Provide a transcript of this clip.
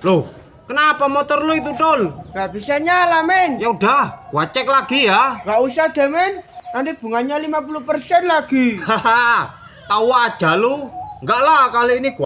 Loh, kenapa motor lu itu, dol Gak bisa nyala, men. Ya udah, gua cek lagi ya. Gak usah deh, men. Nanti bunganya 50% lagi. hahaha tahu aja lu. Enggak lah, kali ini gua